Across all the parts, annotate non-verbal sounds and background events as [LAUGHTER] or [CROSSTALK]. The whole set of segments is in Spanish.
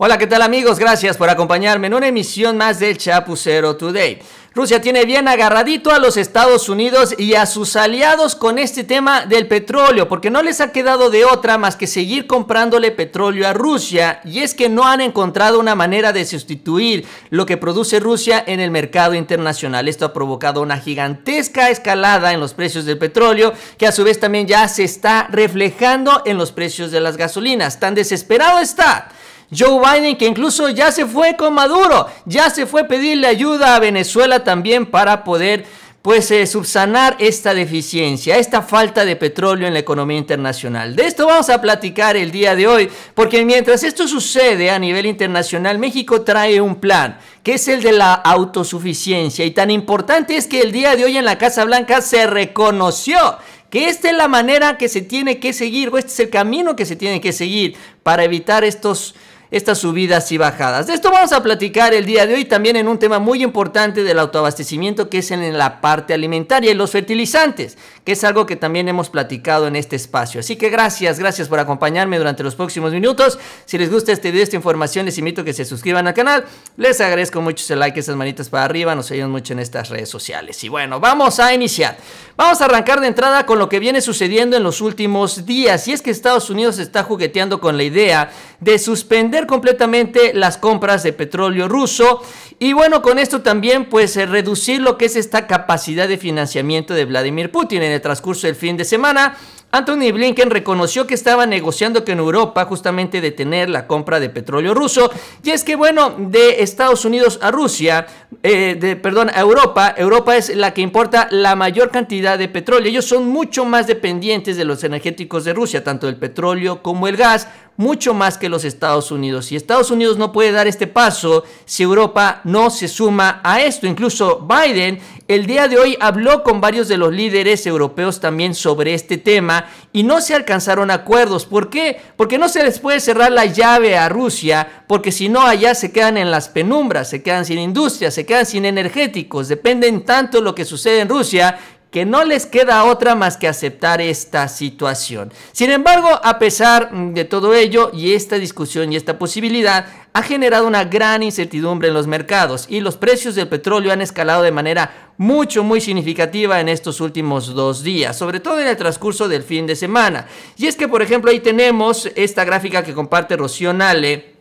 Hola, ¿qué tal amigos? Gracias por acompañarme en una emisión más del Chapucero Today. Rusia tiene bien agarradito a los Estados Unidos y a sus aliados con este tema del petróleo, porque no les ha quedado de otra más que seguir comprándole petróleo a Rusia, y es que no han encontrado una manera de sustituir lo que produce Rusia en el mercado internacional. Esto ha provocado una gigantesca escalada en los precios del petróleo, que a su vez también ya se está reflejando en los precios de las gasolinas. Tan desesperado está Joe Biden que incluso ya se fue con Maduro, ya se fue a pedirle ayuda a Venezuela también para poder pues eh, subsanar esta deficiencia, esta falta de petróleo en la economía internacional. De esto vamos a platicar el día de hoy, porque mientras esto sucede a nivel internacional, México trae un plan, que es el de la autosuficiencia, y tan importante es que el día de hoy en la Casa Blanca se reconoció que esta es la manera que se tiene que seguir, o este es el camino que se tiene que seguir para evitar estos estas subidas y bajadas. De esto vamos a platicar el día de hoy también en un tema muy importante del autoabastecimiento que es en la parte alimentaria y los fertilizantes, que es algo que también hemos platicado en este espacio. Así que gracias, gracias por acompañarme durante los próximos minutos. Si les gusta este video, esta información, les invito a que se suscriban al canal. Les agradezco mucho ese like, esas manitas para arriba, nos ayudan mucho en estas redes sociales. Y bueno, vamos a iniciar. Vamos a arrancar de entrada con lo que viene sucediendo en los últimos días y es que Estados Unidos está jugueteando con la idea de suspender completamente las compras de petróleo ruso y bueno, con esto también pues eh, reducir lo que es esta capacidad de financiamiento de Vladimir Putin en el transcurso del fin de semana. Anthony Blinken reconoció que estaba negociando con Europa justamente detener la compra de petróleo ruso. Y es que, bueno, de Estados Unidos a Rusia, eh, de, perdón, a Europa, Europa es la que importa la mayor cantidad de petróleo. Ellos son mucho más dependientes de los energéticos de Rusia, tanto el petróleo como el gas mucho más que los Estados Unidos. Y Estados Unidos no puede dar este paso, si Europa no se suma a esto, incluso Biden el día de hoy habló con varios de los líderes europeos también sobre este tema y no se alcanzaron acuerdos. ¿Por qué? Porque no se les puede cerrar la llave a Rusia, porque si no allá se quedan en las penumbras, se quedan sin industrias, se quedan sin energéticos, dependen tanto de lo que sucede en Rusia que no les queda otra más que aceptar esta situación. Sin embargo, a pesar mm, de todo ello y esta discusión y esta posibilidad, ha generado una gran incertidumbre en los mercados y los precios del petróleo han escalado de manera mucho, muy significativa en estos últimos dos días, sobre todo en el transcurso del fin de semana. Y es que, por ejemplo, ahí tenemos esta gráfica que comparte Rocío Nale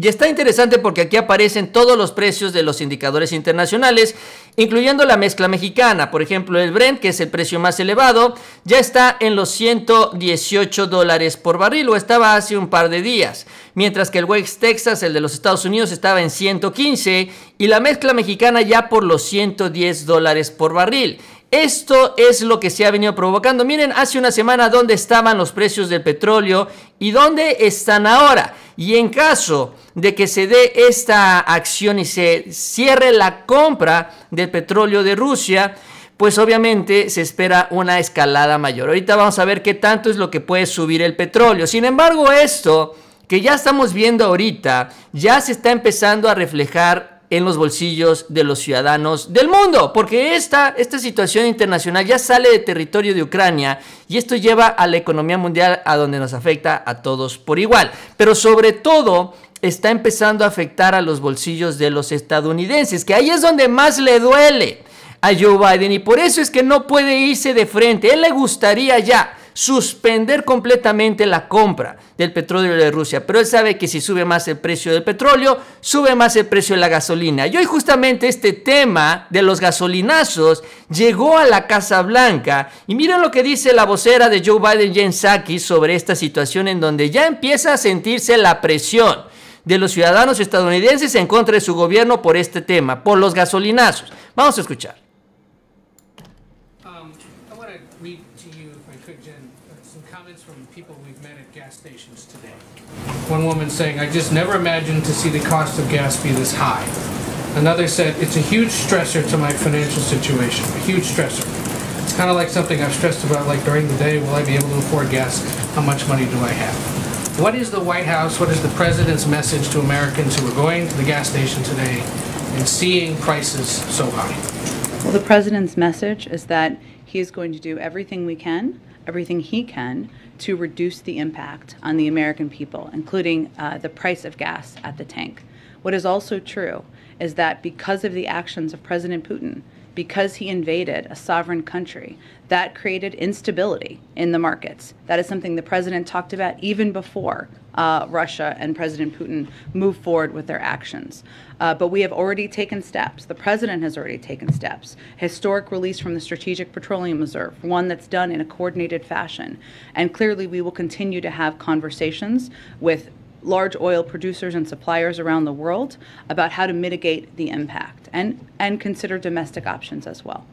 y está interesante porque aquí aparecen todos los precios de los indicadores internacionales, incluyendo la mezcla mexicana. Por ejemplo, el Brent, que es el precio más elevado, ya está en los 118 dólares por barril o estaba hace un par de días. Mientras que el West Texas, el de los Estados Unidos, estaba en 115 y la mezcla mexicana ya por los 110 dólares por barril. Esto es lo que se ha venido provocando. Miren, hace una semana dónde estaban los precios del petróleo y dónde están ahora. Y en caso de que se dé esta acción y se cierre la compra del petróleo de Rusia, pues obviamente se espera una escalada mayor. Ahorita vamos a ver qué tanto es lo que puede subir el petróleo. Sin embargo, esto que ya estamos viendo ahorita, ya se está empezando a reflejar en los bolsillos de los ciudadanos del mundo, porque esta, esta situación internacional ya sale de territorio de Ucrania y esto lleva a la economía mundial a donde nos afecta a todos por igual, pero sobre todo está empezando a afectar a los bolsillos de los estadounidenses, que ahí es donde más le duele a Joe Biden y por eso es que no puede irse de frente, él le gustaría ya suspender completamente la compra del petróleo de Rusia. Pero él sabe que si sube más el precio del petróleo, sube más el precio de la gasolina. Y hoy justamente este tema de los gasolinazos llegó a la Casa Blanca. Y miren lo que dice la vocera de Joe Biden, Jen Psaki, sobre esta situación en donde ya empieza a sentirse la presión de los ciudadanos estadounidenses en contra de su gobierno por este tema, por los gasolinazos. Vamos a escuchar. one woman saying, I just never imagined to see the cost of gas be this high. Another said, it's a huge stressor to my financial situation, a huge stressor. It's kind of like something I've stressed about, like during the day, will I be able to afford gas? How much money do I have? What is the White House, what is the President's message to Americans who are going to the gas station today and seeing prices so high? Well, the President's message is that he is going to do everything we can everything he can to reduce the impact on the American people, including uh, the price of gas at the tank. What is also true is that because of the actions of President Putin, because he invaded a sovereign country. That created instability in the markets. That is something the president talked about even before uh, Russia and President Putin moved forward with their actions. Uh, but we have already taken steps. The president has already taken steps. Historic release from the Strategic Petroleum Reserve, one that's done in a coordinated fashion. And clearly, we will continue to have conversations with large oil producers and suppliers around the world about how to mitigate the impact and, and consider domestic options as well.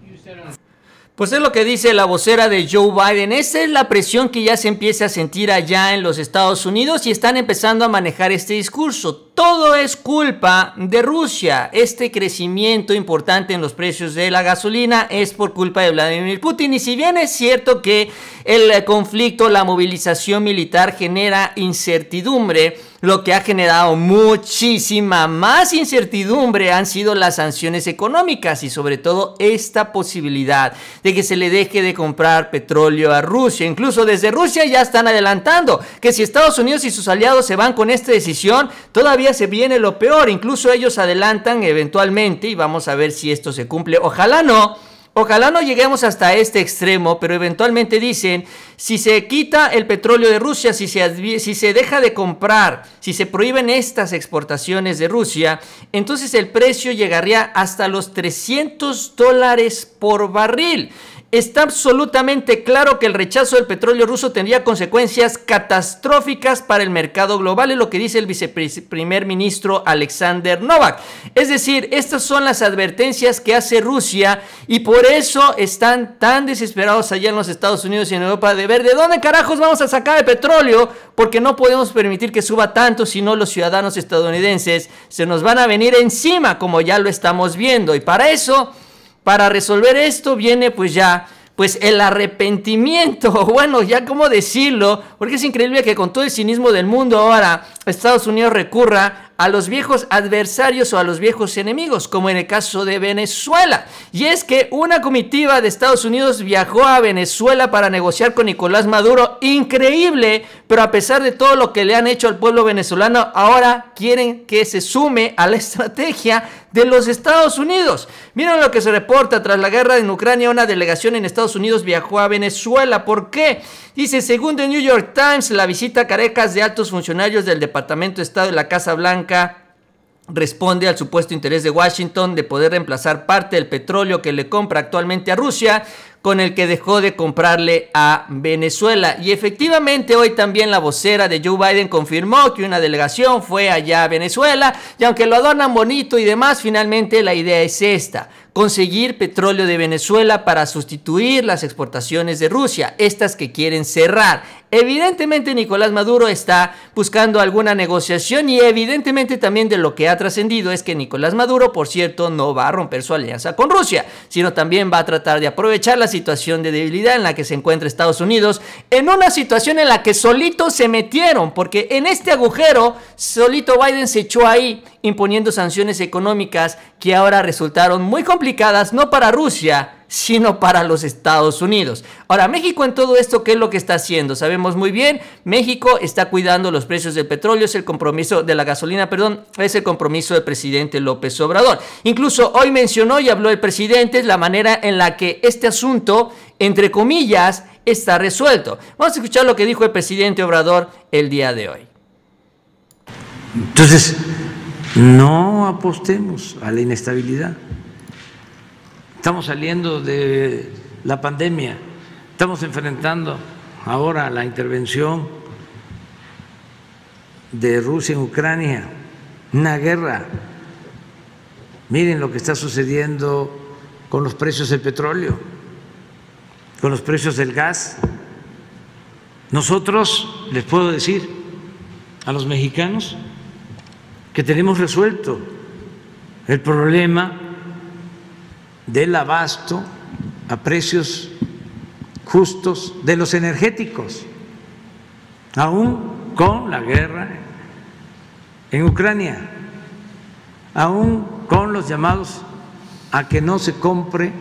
Pues es lo que dice la vocera de Joe Biden. Esa es la presión que ya se empieza a sentir allá en los Estados Unidos y están empezando a manejar este discurso Todo es culpa de Rusia. Este crecimiento importante en los precios de la gasolina es por culpa de Vladimir Putin. Y si bien es cierto que el conflicto, la movilización militar genera incertidumbre, lo que ha generado muchísima más incertidumbre han sido las sanciones económicas y sobre todo esta posibilidad de que se le deje de comprar petróleo a Rusia. Incluso desde Rusia ya están adelantando que si Estados Unidos y sus aliados se van con esta decisión, todavía se viene lo peor. Incluso ellos adelantan eventualmente y vamos a ver si esto se cumple. Ojalá no. Ojalá no lleguemos hasta este extremo, pero eventualmente dicen si se quita el petróleo de Rusia, si se, si se deja de comprar, si se prohíben estas exportaciones de Rusia, entonces el precio llegaría hasta los 300 dólares por barril. Está absolutamente claro que el rechazo del petróleo ruso tendría consecuencias catastróficas para el mercado global, es lo que dice el viceprimer ministro Alexander Novak. Es decir, estas son las advertencias que hace Rusia y por eso están tan desesperados allá en los Estados Unidos y en Europa de ver de dónde carajos vamos a sacar el petróleo, porque no podemos permitir que suba tanto, si no los ciudadanos estadounidenses se nos van a venir encima, como ya lo estamos viendo. Y para eso, para resolver esto, viene pues ya pues el arrepentimiento, [LAUGHS] bueno, ya cómo decirlo, porque es increíble que con todo el cinismo del mundo ahora Estados Unidos recurra a los viejos adversarios o a los viejos enemigos, como en el caso de Venezuela. Y es que una comitiva de Estados Unidos viajó a Venezuela para negociar con Nicolás Maduro. Increíble, pero a pesar de todo lo que le han hecho al pueblo venezolano, ahora quieren que se sume a la [LAUGHS] estrategia de los Estados Unidos. Miren lo que se reporta. Tras la guerra en Ucrania, una delegación en Estados Unidos viajó a Venezuela. ¿Por qué? Dice, según The New York Times, la visita a de altos funcionarios del Departamento de Estado ...de la Casa Blanca responde al supuesto interés de Washington de poder reemplazar parte del petróleo que le compra actualmente a Rusia con el que dejó de comprarle a Venezuela. Y efectivamente hoy también la vocera de Joe Biden confirmó que una delegación fue allá a Venezuela y aunque lo adornan bonito y demás, finalmente la idea es esta conseguir petróleo de Venezuela para sustituir las exportaciones de Rusia, estas que quieren cerrar. Evidentemente Nicolás Maduro está buscando alguna negociación y evidentemente también de lo que ha trascendido es que Nicolás Maduro, por cierto, no va a romper su alianza con Rusia, sino también va a tratar de aprovechar la situación de debilidad en la que se encuentra Estados Unidos, en una situación en la que solito se metieron, porque en este agujero solito Biden se echó ahí imponiendo sanciones económicas que ahora resultaron muy complicadas no para Rusia, sino para los Estados Unidos. Ahora, México en todo esto, ¿qué es lo que está haciendo? Sabemos muy bien, México está cuidando los precios del petróleo, es el compromiso de la gasolina, perdón, es el compromiso del presidente López Obrador. Incluso hoy mencionó y habló el presidente la manera en la que este asunto, entre comillas, está resuelto. Vamos a escuchar lo que dijo el presidente Obrador el día de hoy. Entonces, no apostemos a la inestabilidad. Estamos saliendo de la pandemia, estamos enfrentando ahora la intervención de Rusia en Ucrania, una guerra. Miren lo que está sucediendo con los precios del petróleo, con los precios del gas. Nosotros, les puedo decir a los mexicanos, que tenemos resuelto el problema del abasto a precios justos de los energéticos, aún con la guerra en Ucrania, aún con los llamados a que no se compre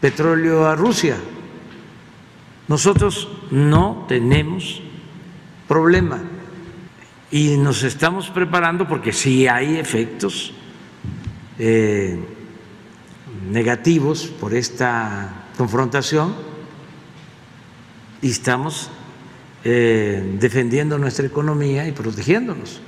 petróleo a Rusia. Nosotros no tenemos problema y nos estamos preparando porque si hay efectos eh, negativos por esta confrontación y estamos eh, defendiendo nuestra economía y protegiéndonos.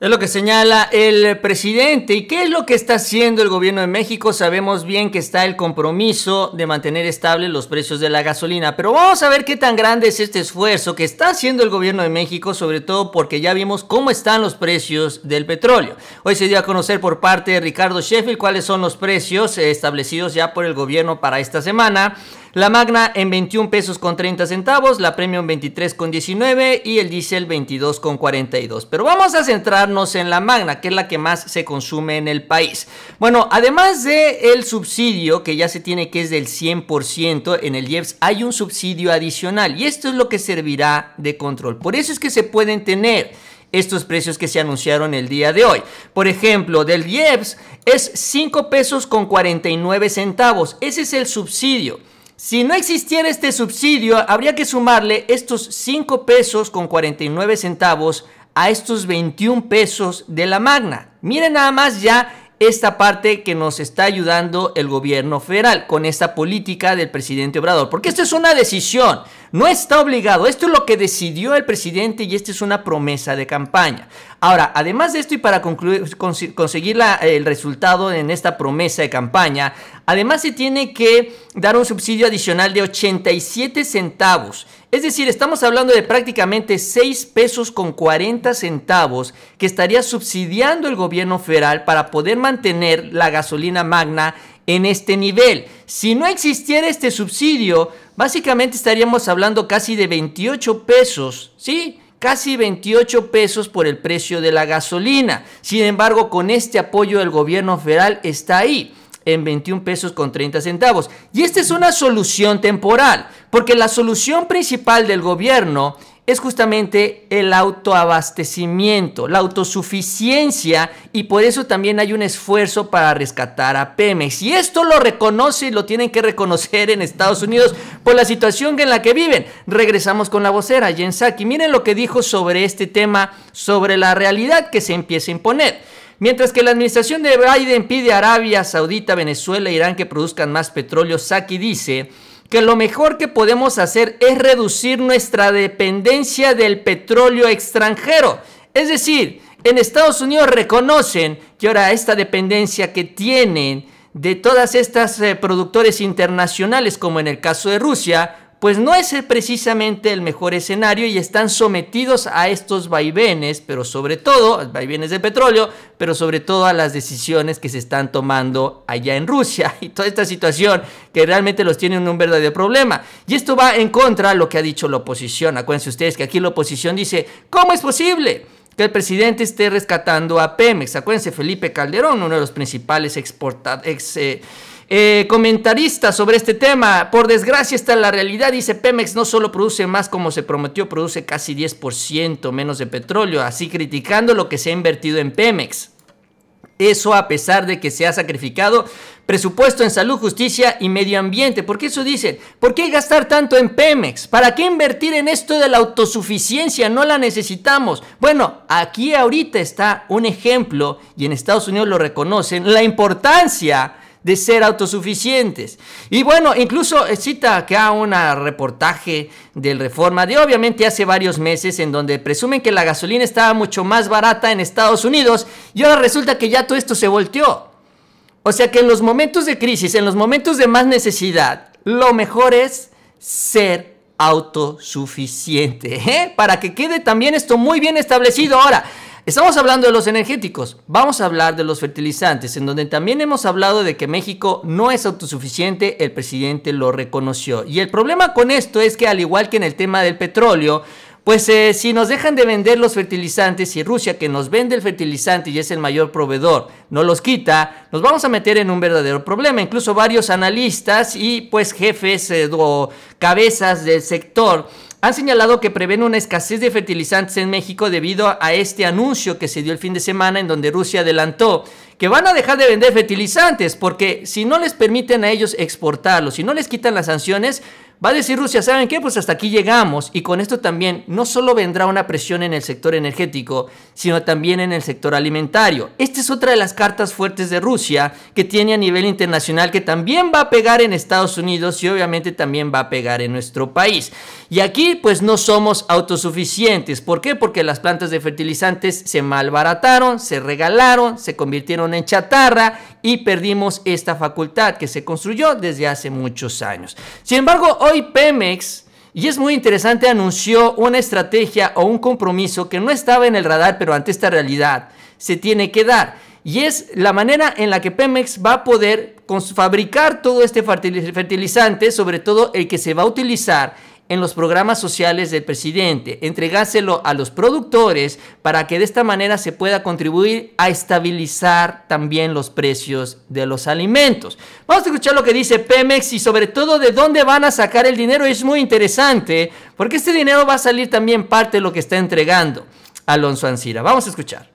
Es lo que señala el presidente. ¿Y qué es lo que está haciendo el gobierno de México? Sabemos bien que está el compromiso de mantener estables los precios de la gasolina, pero vamos a ver qué tan grande es este esfuerzo que está haciendo el gobierno de México, sobre todo porque ya vimos cómo están los precios del petróleo. Hoy se dio a conocer por parte de Ricardo Sheffield cuáles son los precios establecidos ya por el gobierno para esta semana. La Magna en 21 pesos con 30 centavos, la Premium 23 con 19 y el Diesel 22 con 42. Pero vamos a centrarnos en la Magna, que es la que más se consume en el país. Bueno, además de el subsidio que ya se tiene que es del 100% en el IEPS, hay un subsidio adicional y esto es lo que servirá de control. Por eso es que se pueden tener estos precios que se anunciaron el día de hoy. Por ejemplo, del IEPS es 5 pesos con 49 centavos. Ese es el subsidio. Si no existiera este subsidio, habría que sumarle estos 5 pesos con 49 centavos a estos 21 pesos de la magna. Miren nada más ya esta parte que nos está ayudando el gobierno federal con esta política del presidente Obrador, porque esto es una decisión. No está obligado. Esto es lo que decidió el presidente y esta es una promesa de campaña. Ahora, además de esto y para concluir, conseguir el resultado en esta promesa de campaña, además se tiene que dar un subsidio adicional de 87 centavos. Es decir, estamos hablando de prácticamente 6 pesos con 40 centavos que estaría subsidiando el gobierno federal para poder mantener la gasolina magna en este nivel. Si no existiera este subsidio, básicamente estaríamos hablando casi de 28 pesos, ¿sí? Casi 28 pesos por el precio de la gasolina. Sin embargo, con este apoyo del gobierno federal está ahí en 21 pesos con 30 centavos. Y esta es una solución temporal, porque la solución principal del gobierno es justamente el autoabastecimiento, la autosuficiencia y por eso también hay un esfuerzo para rescatar a Pemex. Y esto lo reconoce y lo tienen que reconocer en Estados Unidos por la situación en la que viven. Regresamos con la vocera Jen Psaki. Miren lo que dijo sobre este tema, sobre la realidad que se empieza a imponer. Mientras que la administración de Biden pide a Arabia Saudita, Venezuela e Irán que produzcan más petróleo, Saki dice que lo mejor que podemos hacer es reducir nuestra dependencia del petróleo extranjero. Es decir, en Estados Unidos reconocen que ahora esta dependencia que tienen de todas estas eh, productores internacionales, como en el caso de Rusia, pues no es precisamente el mejor escenario y están sometidos a estos vaivenes, pero sobre todo, vaivenes de petróleo, pero sobre todo a las decisiones que se están tomando allá en Rusia [LAUGHS] y toda esta situación que realmente los tiene en un verdadero problema. Y esto va en contra de lo que ha dicho la oposición. Acuérdense ustedes que aquí la oposición dice, ¿cómo es posible? que el presidente esté rescatando a Pemex. Acuérdense, Felipe Calderón, uno de los principales exportadores, eh, eh, comentarista sobre este tema. Por desgracia está en la realidad, dice Pemex no solo produce más como se prometió, produce casi 10% menos de petróleo, así criticando lo que se ha invertido en Pemex. Eso a pesar de que se ha sacrificado presupuesto en salud, justicia y medio ambiente. ¿Por qué eso dicen, ¿por qué gastar tanto en Pemex? ¿Para qué invertir en esto de la autosuficiencia? No la necesitamos. Bueno, aquí ahorita está un ejemplo, y en Estados Unidos lo reconocen, la importancia de ser autosuficientes. Y bueno, incluso eh, cita acá un reportaje del Reforma de obviamente hace varios meses en donde presumen que la gasolina estaba mucho más barata en Estados Unidos y ahora resulta que ya todo esto se volteó. O sea que en los momentos de crisis, en los momentos de más necesidad, lo mejor es ser autosuficiente. ¿eh? Para que quede también esto muy bien establecido. Ahora, Estamos hablando de los energéticos, vamos a hablar de los fertilizantes, en donde también hemos hablado de que México no es autosuficiente, el presidente lo reconoció. Y el problema con esto es que al igual que en el tema del petróleo, pues eh, si nos dejan de vender los fertilizantes y Rusia que nos vende el fertilizante y es el mayor proveedor no los quita, nos vamos a meter en un verdadero problema. Incluso varios analistas y pues jefes eh, o cabezas del sector han señalado que prevén una escasez de fertilizantes en México debido a este anuncio que se dio el fin de semana en donde Rusia adelantó que van a dejar de vender fertilizantes porque si no les permiten a ellos exportarlos, si no les quitan las sanciones, Va a decir Rusia, ¿saben qué? Pues hasta aquí llegamos y con esto también no solo vendrá una presión en el sector energético, sino también en el sector alimentario. Esta es otra de las cartas fuertes de Rusia que tiene a nivel internacional que también va a pegar en Estados Unidos y obviamente también va a pegar en nuestro país. Y aquí pues no somos autosuficientes. ¿Por qué? Porque las plantas de fertilizantes se malbarataron, se regalaron, se convirtieron en chatarra y perdimos esta facultad que se construyó desde hace muchos años. Sin embargo, hoy Pemex... Y es muy interesante, anunció una estrategia o un compromiso que no estaba en el radar, pero ante esta realidad se tiene que dar. Y es la manera en la que Pemex va a poder fabricar todo este fertilizante, sobre todo el que se va a utilizar en los programas sociales del presidente, entregárselo a los productores para que de esta manera se pueda contribuir a estabilizar también los precios de los alimentos. Vamos a escuchar lo que dice Pemex y sobre todo de dónde van a sacar el dinero. Es muy interesante porque este dinero va a salir también parte de lo que está entregando Alonso Ancira. Vamos a escuchar.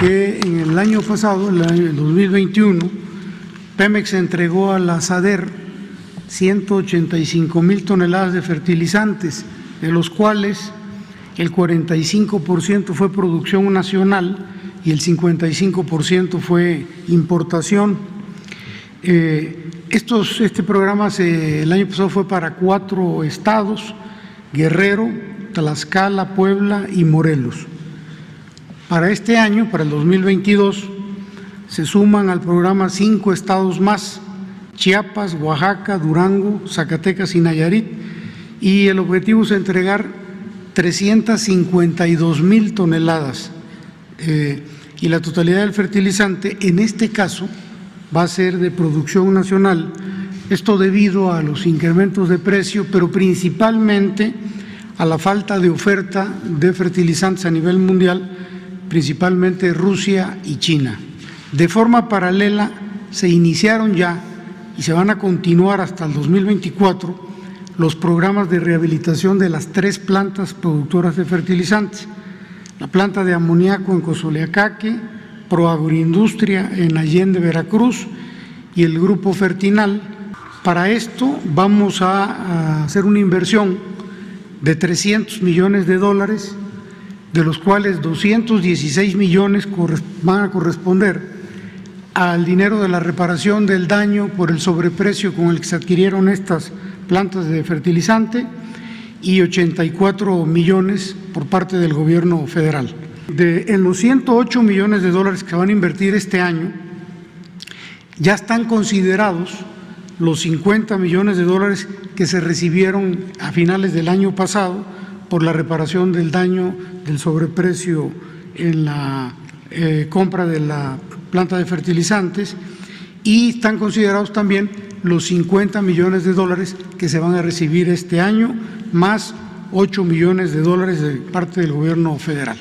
Que en el año pasado, en el 2021, Pemex entregó a la SADER 185 mil toneladas de fertilizantes, de los cuales el 45% fue producción nacional y el 55% fue importación. Eh, estos, este programa se, el año pasado fue para cuatro estados, Guerrero, Tlaxcala, Puebla y Morelos. Para este año, para el 2022, se suman al programa cinco estados más, Chiapas, Oaxaca, Durango, Zacatecas y Nayarit. Y el objetivo es entregar 352 mil toneladas. Eh, y la totalidad del fertilizante, en este caso, va a ser de producción nacional. Esto debido a los incrementos de precio, pero principalmente a la falta de oferta de fertilizantes a nivel mundial, principalmente Rusia y China. De forma paralela, se iniciaron ya y se van a continuar hasta el 2024 los programas de rehabilitación de las tres plantas productoras de fertilizantes, la planta de amoníaco en Cozoleacaque, Proagroindustria en Allende, Veracruz y el grupo Fertinal. Para esto vamos a hacer una inversión de 300 millones de dólares, de los cuales 216 millones van a corresponder al dinero de la reparación del daño por el sobreprecio con el que se adquirieron estas plantas de fertilizante y 84 millones por parte del gobierno federal. De, en los 108 millones de dólares que van a invertir este año, ya están considerados los 50 millones de dólares que se recibieron a finales del año pasado por la reparación del daño del sobreprecio en la eh, compra de la planta de fertilizantes y están considerados también los 50 millones de dólares que se van a recibir este año, más 8 millones de dólares de parte del gobierno federal.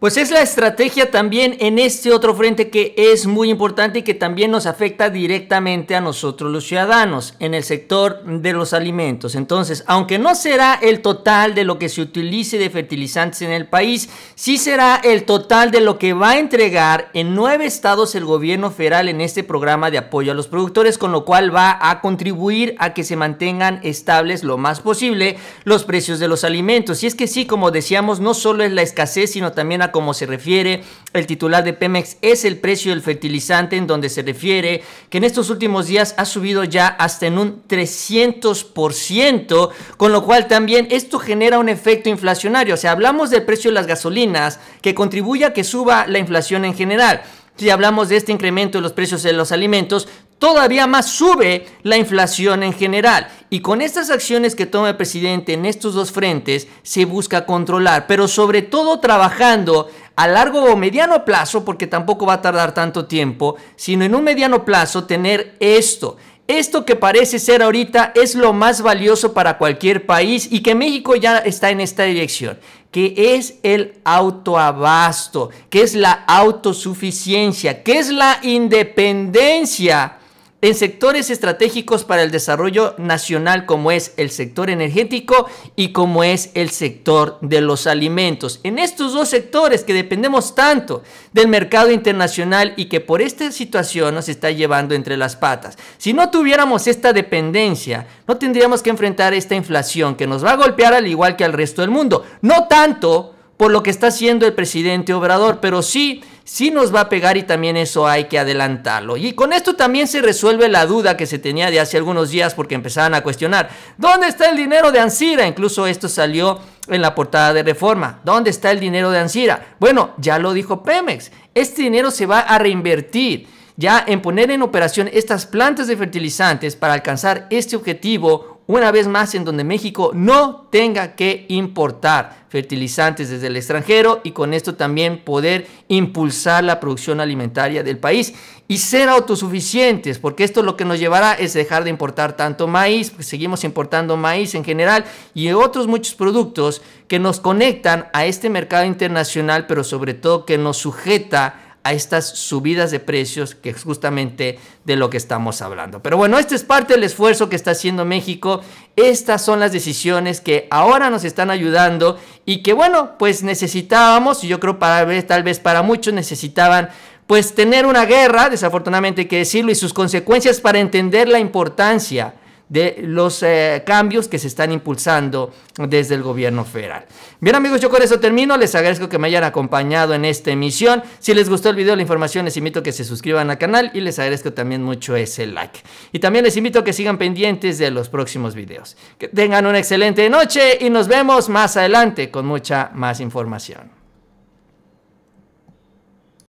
Pues es la estrategia también en este otro frente que es muy importante y que también nos afecta directamente a nosotros los ciudadanos en el sector de los alimentos. Entonces, aunque no será el total de lo que se utilice de fertilizantes en el país, sí será el total de lo que va a entregar en nueve estados el gobierno federal en este programa de apoyo a los productores, con lo cual va a contribuir a que se mantengan estables lo más posible los precios de los alimentos. Y es que sí, como decíamos, no solo es la escasez, sino también como se refiere el titular de Pemex es el precio del fertilizante en donde se refiere que en estos últimos días ha subido ya hasta en un 300%, con lo cual también esto genera un efecto inflacionario. O sea, hablamos del precio de las gasolinas que contribuye a que suba la inflación en general. Si hablamos de este incremento de los precios de los alimentos, todavía más sube la inflación en general. Y con estas acciones que toma el presidente en estos dos frentes se busca controlar, pero sobre todo trabajando a largo o mediano plazo, porque tampoco va a tardar tanto tiempo, sino en un mediano plazo tener esto. Esto que parece ser ahorita es lo más valioso para cualquier país y que México ya está en esta dirección, que es el autoabasto, que es la autosuficiencia, que es la independencia en sectores estratégicos para el desarrollo nacional como es el sector energético y como es el sector de los alimentos. En estos dos sectores que dependemos tanto del mercado internacional y que por esta situación nos está llevando entre las patas. Si no tuviéramos esta dependencia, no tendríamos que enfrentar esta inflación que nos va a golpear al igual que al resto del mundo. No tanto por lo que está haciendo el presidente Obrador, pero sí, sí nos va a pegar y también eso hay que adelantarlo. Y con esto también se resuelve la duda que se tenía de hace algunos días porque empezaban a cuestionar, ¿dónde está el dinero de Ansira? Incluso esto salió en la portada de Reforma. ¿Dónde está el dinero de Ansira? Bueno, ya lo dijo Pemex, este dinero se va a reinvertir ya en poner en operación estas plantas de fertilizantes para alcanzar este objetivo una vez más en donde México no tenga que importar fertilizantes desde el extranjero y con esto también poder impulsar la producción alimentaria del país y ser autosuficientes, porque esto lo que nos llevará es dejar de importar tanto maíz, porque seguimos importando maíz en general y otros muchos productos que nos conectan a este mercado internacional, pero sobre todo que nos sujeta a estas subidas de precios que es justamente de lo que estamos hablando. Pero bueno, este es parte del esfuerzo que está haciendo México. Estas son las decisiones que ahora nos están ayudando y que bueno, pues necesitábamos, y yo creo para tal vez para muchos necesitaban pues tener una guerra, desafortunadamente hay que decirlo, y sus consecuencias para entender la importancia de los eh, cambios que se están impulsando desde el gobierno federal. Bien amigos, yo con eso termino. Les agradezco que me hayan acompañado en esta emisión. Si les gustó el video, la información, les invito a que se suscriban al canal y les agradezco también mucho ese like. Y también les invito a que sigan pendientes de los próximos videos. Que tengan una excelente noche y nos vemos más adelante con mucha más información.